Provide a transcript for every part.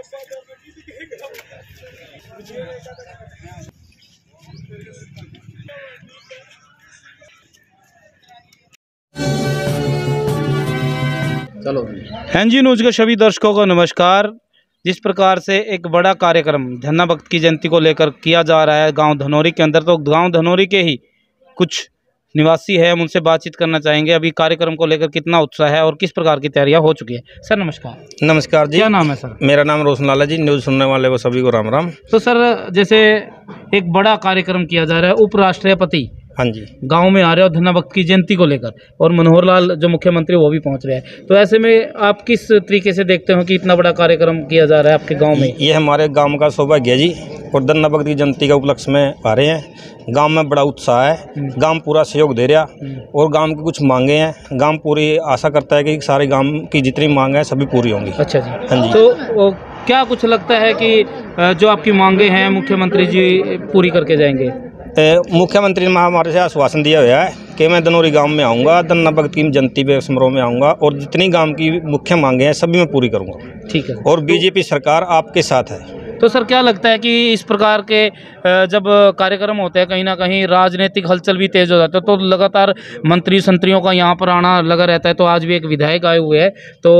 चलो N G news के सभी दर्शकों को नमस्कार जिस प्रकार से एक बड़ा कार्यक्रम धन्ना भक्त की जयंती को लेकर किया जा रहा है गांव धनौरी के अंदर तो गांव धनौरी के ही कुछ निवासी है हम उनसे बातचीत करना चाहेंगे अभी कार्यक्रम को लेकर कितना उत्साह है और किस प्रकार की तैयारियां हो चुकी है सर नमस्कार नमस्कार जी क्या नाम है सर मेरा नाम रोशन लाला जी न्यूज़ सुनने वाले को सभी को राम राम तो सर जैसे एक बड़ा कार्यक्रम किया जा रहा है उपराष्ट्रपति हाँ जी गांव में आ रहे हो धन्ना भक्त की जयंती को लेकर और मनोहर लाल जो मुख्यमंत्री वो भी पहुंच रहे हैं तो ऐसे में आप किस तरीके से देखते हो कि इतना बड़ा कार्यक्रम किया जा रहा है आपके गांव में ये हमारे गांव का सौभाग्य जी और दन्ना भगत की जयंती के उपलक्ष्य में आ रहे हैं गांव में बड़ा उत्साह है गांव पूरा सहयोग दे रहा और गांव की कुछ मांगे हैं गांव पूरी आशा करता है कि सारे गांव की जितनी मांगे हैं सभी पूरी होंगी अच्छा जी हाँ जी तो क्या कुछ लगता है कि जो आपकी मांगे हैं मुख्यमंत्री जी पूरी करके जाएंगे मुख्यमंत्री ने हमारे से आश्वासन दिया हुआ है कि मैं धनोरी गांव में आऊँगा धन्ना भगत की जयंती पे समारोह में आऊँगा और जितनी गांव की मुख्य मांगे हैं सभी मैं पूरी करूँगा ठीक है और बीजेपी सरकार आपके साथ है तो सर क्या लगता है कि इस प्रकार के जब कार्यक्रम होते हैं कहीं ना कहीं राजनीतिक हलचल भी तेज़ हो जाता है तो लगातार मंत्री संतरियों का यहाँ पर आना लगा रहता है तो आज भी एक विधायक आए हुए हैं तो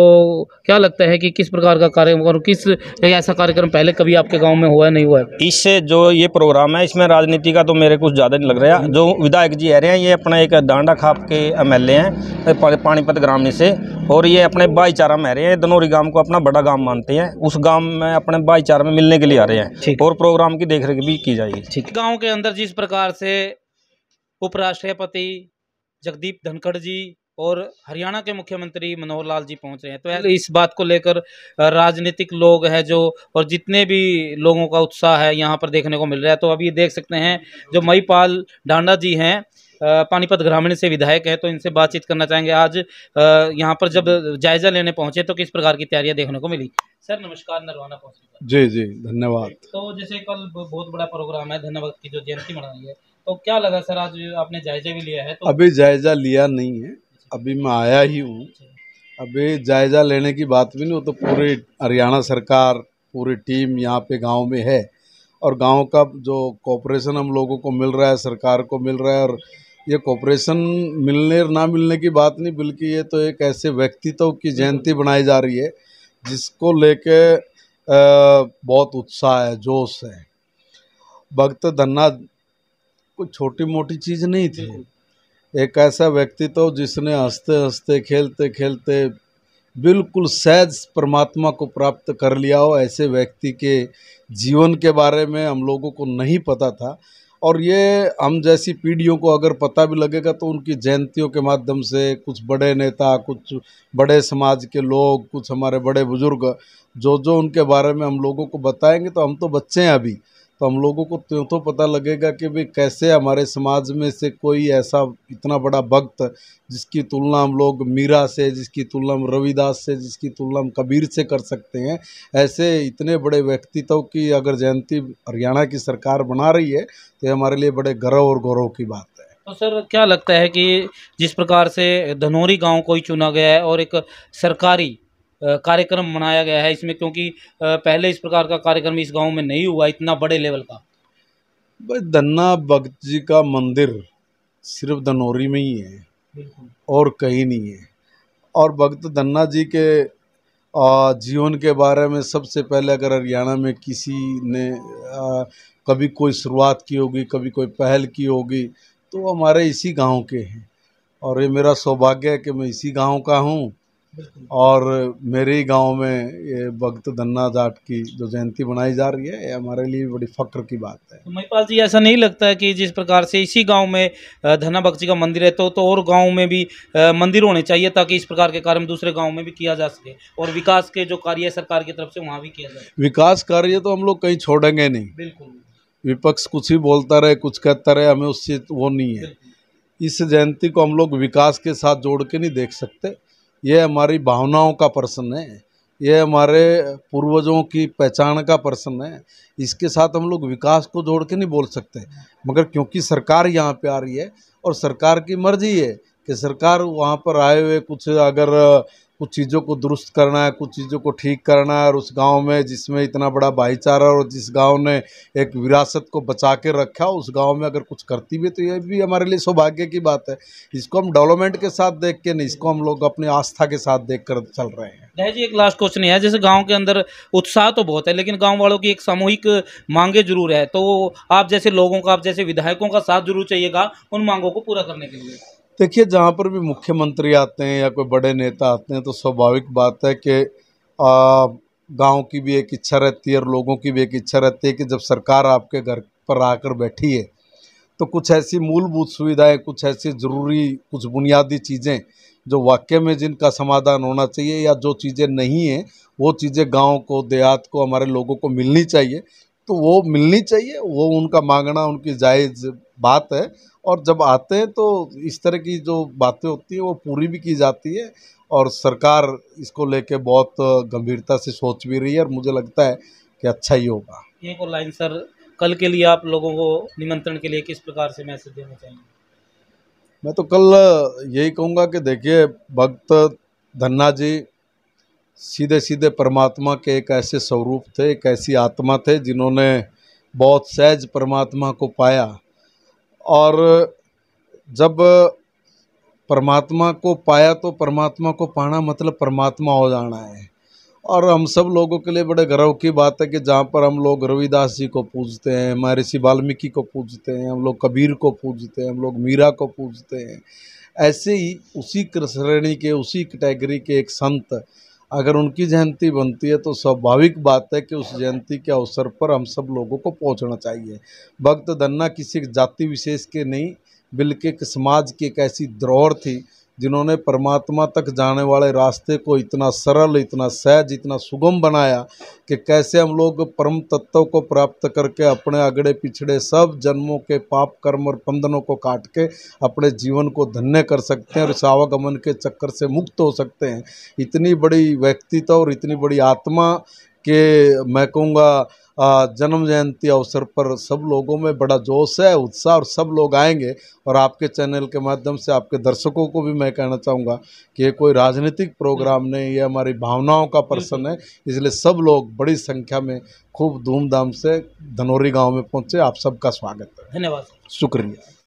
क्या लगता है कि किस प्रकार का कार्यक्रम और किस ऐसा कार्यक्रम पहले कभी आपके गाँव में हुआ नहीं हुआ है इससे जो ये प्रोग्राम है इसमें राजनीति का तो मेरे कुछ ज़्यादा नहीं लग रहा जो विधायक जी आ रहे हैं ये अपना एक डांडा खाप के एम हैं पानीपत ग्रामीण से और ये अपने भाईचारा में रहे हैं धनोरी गांव को अपना बड़ा गांव मानते हैं उस गांव में अपने भाईचारा में मिलने के लिए आ रहे हैं और प्रोग्राम की देख भी की जाएगी ठीक गाँव के अंदर जिस प्रकार से उपराष्ट्रपति जगदीप धनखड़ जी और हरियाणा के मुख्यमंत्री मनोहर लाल जी पहुंच रहे हैं तो इस बात को लेकर राजनीतिक लोग हैं जो और जितने भी लोगों का उत्साह है यहाँ पर देखने को मिल रहा है तो अभी देख सकते हैं जो मईपाल डांडा जी हैं पानीपत ग्रामीण से विधायक है तो इनसे बातचीत करना चाहेंगे आज यहाँ पर जब जायजा लेने पहुंचे तो किस प्रकार की तैयारियां देखने को मिली सर नमस्कार नरवाना पहुंचे जी जी धन्यवाद तो जैसे कल बहुत बड़ा प्रोग्राम है धन्यवाद की जो जयंती मनाई है तो क्या लगा सर आज आपने जायजा भी लिया है तो अभी जायजा लिया नहीं है अभी मैं आया ही हूँ अभी जायज़ा लेने की बात भी नहीं हो तो पूरी हरियाणा सरकार पूरी टीम यहाँ पे गांव में है और गांव का जो कॉपरेशन हम लोगों को मिल रहा है सरकार को मिल रहा है और ये कॉपरेशन मिलने और ना मिलने की बात नहीं बल्कि ये तो एक ऐसे व्यक्तित्व की जयंती बनाई जा रही है जिसको लेके बहुत उत्साह है जोश है भक्त धन्ना कोई छोटी मोटी चीज़ नहीं थी एक ऐसा व्यक्तित्व तो जिसने हंसते हंसते खेलते खेलते बिल्कुल सहज परमात्मा को प्राप्त कर लिया हो ऐसे व्यक्ति के जीवन के बारे में हम लोगों को नहीं पता था और ये हम जैसी पीढ़ियों को अगर पता भी लगेगा तो उनकी जयंतियों के माध्यम से कुछ बड़े नेता कुछ बड़े समाज के लोग कुछ हमारे बड़े बुजुर्ग जो जो उनके बारे में हम लोगों को बताएंगे तो हम तो बच्चे हैं अभी तो हम लोगों को त्यों तो पता लगेगा कि भाई कैसे हमारे समाज में से कोई ऐसा इतना बड़ा भक्त जिसकी तुलना हम लोग मीरा से जिसकी तुलना हम रविदास से जिसकी तुलना हम कबीर से कर सकते हैं ऐसे इतने बड़े व्यक्तित्व की अगर जयंती हरियाणा की सरकार बना रही है तो ये हमारे लिए बड़े गर्व और गौरव की बात है तो सर क्या लगता है कि जिस प्रकार से धनौरी गांव को ही चुना गया है और एक सरकारी कार्यक्रम मनाया गया है इसमें क्योंकि पहले इस प्रकार का कार्यक्रम इस गांव में नहीं हुआ इतना बड़े लेवल का भाई धन्ना भगत जी का मंदिर सिर्फ धनौरी में ही है और कहीं नहीं है और भक्त धन्ना जी के जीवन के बारे में सबसे पहले अगर हरियाणा में किसी ने आ, कभी कोई शुरुआत की होगी कभी कोई पहल की होगी तो हमारे इसी गांव के हैं और ये मेरा सौभाग्य है कि मैं इसी गांव का हूं और मेरे ही गाँव में ये भक्त धन्ना जाट की जो जयंती मनाई जा रही है ये हमारे लिए बड़ी फक्र की बात है तो महिपाल जी ऐसा नहीं लगता है कि जिस प्रकार से इसी गांव में धन्ना भक्त जी का मंदिर है तो तो और गांव में भी मंदिर होने चाहिए ताकि इस प्रकार के कार्य दूसरे गाँव में भी किया जा सके और विकास के जो कार्य है सरकार की तरफ से वहाँ भी किया जाए विकास कार्य तो हम लोग कहीं छोड़ेंगे नहीं बिल्कुल विपक्ष कुछ ही बोलता रहे कुछ कहता रहे हमें उससे वो नहीं है इस जयंती को हम लोग विकास के साथ जोड़ के नहीं देख सकते ये हमारी भावनाओं का प्रश्न है ये हमारे पूर्वजों की पहचान का प्रश्न है इसके साथ हम लोग विकास को जोड़ के नहीं बोल सकते मगर क्योंकि सरकार यहाँ पे आ रही है और सरकार की मर्जी है कि सरकार वहाँ पर आए हुए कुछ अगर कुछ चीज़ों को दुरुस्त करना है कुछ चीज़ों को ठीक करना है और उस गांव में जिसमें इतना बड़ा भाईचारा और जिस गांव ने एक विरासत को बचा के रखा उस गांव में अगर कुछ करती भी तो ये भी हमारे लिए सौभाग्य की बात है इसको हम डेवलपमेंट के साथ देख के नहीं इसको हम लोग अपनी आस्था के साथ देख कर चल रहे हैं जी एक लास्ट क्वेश्चन है जैसे गाँव के अंदर उत्साह तो बहुत है लेकिन गाँव वालों की एक सामूहिक मांगे जरूर है तो आप जैसे लोगों का आप जैसे विधायकों का साथ जरूर चाहिएगा उन मांगों को पूरा करने के लिए देखिए जहाँ पर भी मुख्यमंत्री आते हैं या कोई बड़े नेता आते हैं तो स्वाभाविक बात है कि गांव की भी एक इच्छा रहती है और लोगों की भी एक इच्छा रहती है कि जब सरकार आपके घर पर आकर बैठी है तो कुछ ऐसी मूलभूत सुविधाएं कुछ ऐसी ज़रूरी कुछ बुनियादी चीज़ें जो वाक्य में जिनका समाधान होना चाहिए या जो चीज़ें नहीं हैं वो चीज़ें गाँव को देहात को हमारे लोगों को मिलनी चाहिए तो वो मिलनी चाहिए वो उनका मांगना उनकी जायज़ बात है और जब आते हैं तो इस तरह की जो बातें होती हैं वो पूरी भी की जाती है और सरकार इसको लेके बहुत गंभीरता से सोच भी रही है और मुझे लगता है कि अच्छा ही होगा एक ऑनलाइन सर कल के लिए आप लोगों को निमंत्रण के लिए किस प्रकार से मैसेज देना चाहेंगे मैं तो कल यही कहूँगा कि देखिए भक्त धन्ना जी सीधे सीधे परमात्मा के एक ऐसे स्वरूप थे एक ऐसी आत्मा थे जिन्होंने बहुत सहज परमात्मा को पाया और जब परमात्मा को पाया तो परमात्मा को पाना मतलब परमात्मा हो जाना है और हम सब लोगों के लिए बड़े गर्व की बात है कि जहाँ पर हम लोग रविदास जी को पूजते हैं महर्षि वाल्मीकि को पूजते हैं हम लोग कबीर को पूजते हैं हम लोग मीरा को पूजते हैं ऐसे ही उसी श्रेणी के उसी कैटेगरी के एक संत अगर उनकी जयंती बनती है तो स्वाभाविक बात है कि उस जयंती के अवसर पर हम सब लोगों को पहुंचना चाहिए भक्त धन्ना किसी जाति विशेष के नहीं बल्कि समाज की एक ऐसी धरोहर थी जिन्होंने परमात्मा तक जाने वाले रास्ते को इतना सरल इतना सहज इतना सुगम बनाया कि कैसे हम लोग परम तत्व को प्राप्त करके अपने अगड़े पिछड़े सब जन्मों के पाप कर्म और बंधनों को काट के अपने जीवन को धन्य कर सकते हैं और सावागमन के चक्कर से मुक्त हो सकते हैं इतनी बड़ी व्यक्तित्व और इतनी बड़ी आत्मा के मैं कहूँगा जन्म जयंती अवसर पर सब लोगों में बड़ा जोश है उत्साह और सब लोग आएंगे और आपके चैनल के माध्यम से आपके दर्शकों को भी मैं कहना चाहूँगा कि ये कोई राजनीतिक प्रोग्राम नहीं ये हमारी भावनाओं का प्रश्न है इसलिए सब लोग बड़ी संख्या में खूब धूमधाम से धनौरी गाँव में पहुँचे आप सबका स्वागत है धन्यवाद शुक्रिया